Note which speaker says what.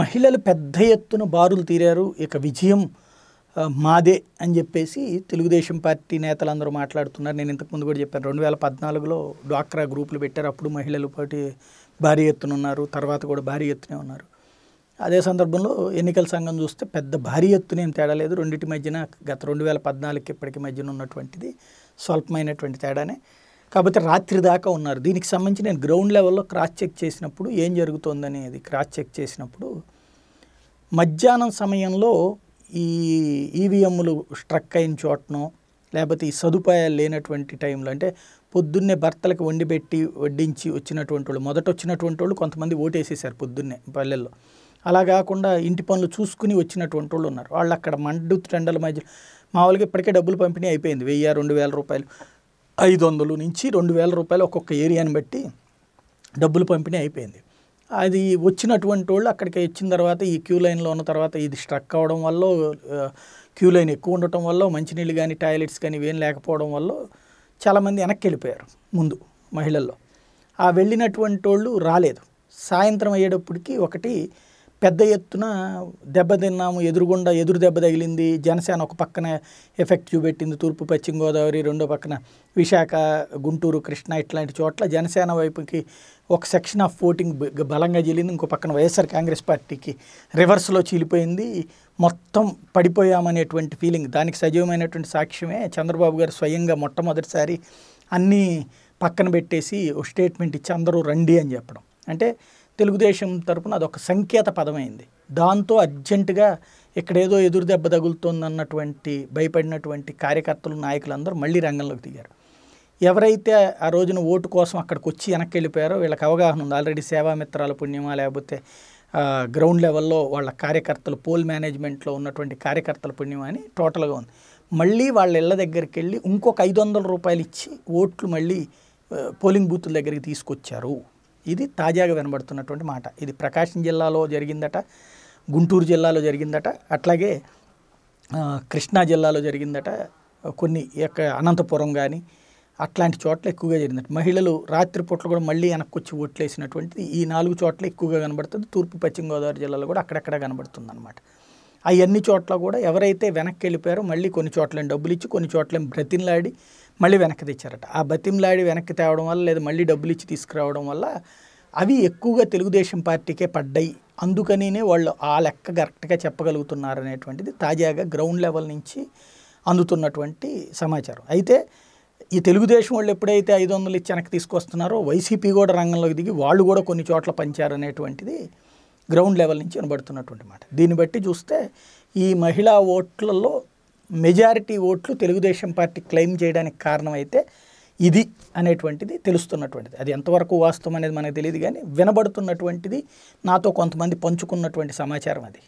Speaker 1: మహిళలు పెద్ద ఎత్తున బారులు తీరారు ఇక విజయం మాదే అని చెప్పేసి తెలుగుదేశం పార్టీ నేతలందరూ మాట్లాడుతున్నారు నేను ఇంతకుముందు కూడా చెప్పాను రెండు వేల పద్నాలుగులో డ్వాక్రా గ్రూపులు పెట్టారు అప్పుడు మహిళలు పాటి భారీ ఎత్తున ఉన్నారు తర్వాత కూడా భారీ ఎత్తునే ఉన్నారు అదే సందర్భంలో ఎన్నికల సంఘం చూస్తే పెద్ద భారీ ఎత్తునేం తేడా లేదు రెండింటి మధ్యన గత రెండు వేల పద్నాలుగుకి ఇప్పటికి మధ్యన ఉన్నటువంటిది స్వల్పమైనటువంటి తేడానే కాకపోతే రాత్రి దాకా ఉన్నారు దీనికి సంబంధించి నేను గ్రౌండ్ లెవెల్లో క్రాస్ చెక్ చేసినప్పుడు ఏం జరుగుతుందనేది క్రాస్ చెక్ చేసినప్పుడు మధ్యాహ్నం సమయంలో ఈ ఈవీఎంలు e స్ట్రక్ అయిన చోటను లేకపోతే ఈ సదుపాయాలు లేనటువంటి టైంలో అంటే పొద్దున్నే భర్తలకు వండి పెట్టి వడ్డించి వచ్చినటువంటి వాళ్ళు మొదట వచ్చినటువంటి వాళ్ళు కొంతమంది ఓటేసేసారు పొద్దున్నే పల్లెల్లో అలా కాకుండా ఇంటి పనులు చూసుకుని వచ్చినటువంటి వాళ్ళు ఉన్నారు వాళ్ళు అక్కడ మండు టెండల మధ్య మామూలుగా ఇప్పటికే డబ్బులు పంపిణీ అయిపోయింది వెయ్యి రెండు వేల రూపాయలు ఐదు వందలు నుంచి రెండు వేల రూపాయలు ఒక్కొక్క ఏరియాని బట్టి డబ్బులు పంపిణీ అయిపోయింది అది వచ్చినటువంటి వాళ్ళు అక్కడికి వచ్చిన తర్వాత ఈ క్యూ లైన్లో ఉన్న తర్వాత ఇది స్ట్రక్ అవ్వడం వల్ల క్యూ లైన్ ఎక్కువ ఉండటం వల్ల మంచినీళ్ళు కానీ టాయిలెట్స్ కానీ ఇవేం లేకపోవడం వల్ల చాలామంది వెనక్కి వెళ్ళిపోయారు ముందు మహిళల్లో ఆ వెళ్ళినటువంటి వాళ్ళు రాలేదు సాయంత్రం అయ్యేటప్పటికి ఒకటి పెద్ద ఎత్తున దెబ్బతిన్నాము ఎదురుగుండా ఎదురు దెబ్బ తగిలింది జనసేన ఒక పక్కన ఎఫెక్ట్ చూపెట్టింది తూర్పు పశ్చిమ గోదావరి రెండో పక్కన విశాఖ గుంటూరు కృష్ణ ఇట్లాంటి చోట్ల జనసేన వైపుకి ఒక సెక్షన్ ఆఫ్ ఓటింగ్ బలంగా చెల్లింది ఇంకో పక్కన వైఎస్ఆర్ కాంగ్రెస్ పార్టీకి రివర్స్లో చీలిపోయింది మొత్తం పడిపోయామనేటువంటి ఫీలింగ్ దానికి సజీవమైనటువంటి సాక్ష్యమే చంద్రబాబు గారు స్వయంగా మొట్టమొదటిసారి అన్నీ పక్కన పెట్టేసి ఒక స్టేట్మెంట్ ఇచ్చి అందరూ రండి అని చెప్పడం అంటే తెలుగుదేశం తరపున అదొక సంకేత పదమైంది దాంతో అర్జెంటుగా ఇక్కడేదో ఎదురు దెబ్బ తగులుతుందన్నటువంటి భయపడినటువంటి కార్యకర్తలు నాయకులందరూ మళ్ళీ రంగంలోకి దిగారు ఎవరైతే ఆ రోజున ఓటు కోసం అక్కడికి వచ్చి వెనక్కి వెళ్ళిపోయారో వీళ్ళకి అవగాహన ఉంది ఆల్రెడీ సేవామిత్రాల పుణ్యమా లేకపోతే గ్రౌండ్ లెవెల్లో వాళ్ళ కార్యకర్తలు పోల్ మేనేజ్మెంట్లో ఉన్నటువంటి కార్యకర్తల పుణ్యమా అని టోటల్గా ఉంది మళ్ళీ వాళ్ళ ఇళ్ళ దగ్గరికి వెళ్ళి ఇంకొక ఐదు వందల రూపాయలు ఇచ్చి ఓట్లు మళ్ళీ పోలింగ్ బూత్ల దగ్గరికి తీసుకొచ్చారు ఇది తాజాగా వినబడుతున్నటువంటి మాట ఇది ప్రకాశం జిల్లాలో జరిగిందట గుంటూరు జిల్లాలో జరిగిందట అట్లాగే కృష్ణా జిల్లాలో జరిగిందట కొన్ని యొక్క అనంతపురం కానీ అట్లాంటి చోట్ల ఎక్కువగా జరిగిందట మహిళలు రాత్రిపూట్లు కూడా మళ్ళీ వెనక్కొచ్చి ఓట్లేసినటువంటిది ఈ నాలుగు చోట్ల ఎక్కువగా కనబడుతుంది తూర్పు పశ్చిమ గోదావరి జిల్లాలో కూడా అక్కడక్కడ కనబడుతుంది అనమాట అవన్నీ చోట్ల కూడా ఎవరైతే వెనక్కి వెళ్ళిపోయారో మళ్ళీ కొన్ని చోట్లని డబ్బులు ఇచ్చి కొన్ని చోట్లని బ్రతిన్లాడి మళ్ళీ వెనక్కి తెచ్చారట ఆ బతిమ్లాడి వెనక్కి తేవడం వల్ల లేదా మళ్ళీ డబ్బులు ఇచ్చి తీసుకురావడం వల్ల అవి ఎక్కువగా తెలుగుదేశం పార్టీకే పడ్డాయి అందుకనినే వాళ్ళు ఆ లెక్క కరెక్ట్గా చెప్పగలుగుతున్నారు అనేటువంటిది తాజాగా గ్రౌండ్ లెవెల్ నుంచి అందుతున్నటువంటి సమాచారం అయితే ఈ తెలుగుదేశం వాళ్ళు ఎప్పుడైతే ఐదు వందలు ఇచ్చి వెనక్కి తీసుకొస్తున్నారో వైసీపీ కూడా రంగంలోకి దిగి వాళ్ళు కూడా కొన్ని చోట్ల పంచారనేటువంటిది గ్రౌండ్ లెవెల్ నుంచి వినబడుతున్నటువంటి మాట దీన్ని బట్టి చూస్తే ఈ మహిళా ఓట్లలో మెజారిటీ ఓట్లు తెలుగుదేశం పార్టీ క్లెయిమ్ చేయడానికి కారణమైతే ఇది అనేటువంటిది తెలుస్తున్నటువంటిది అది ఎంతవరకు వాస్తవం అనేది మనకు తెలియదు కానీ వినబడుతున్నటువంటిది నాతో కొంతమంది పంచుకున్నటువంటి సమాచారం అది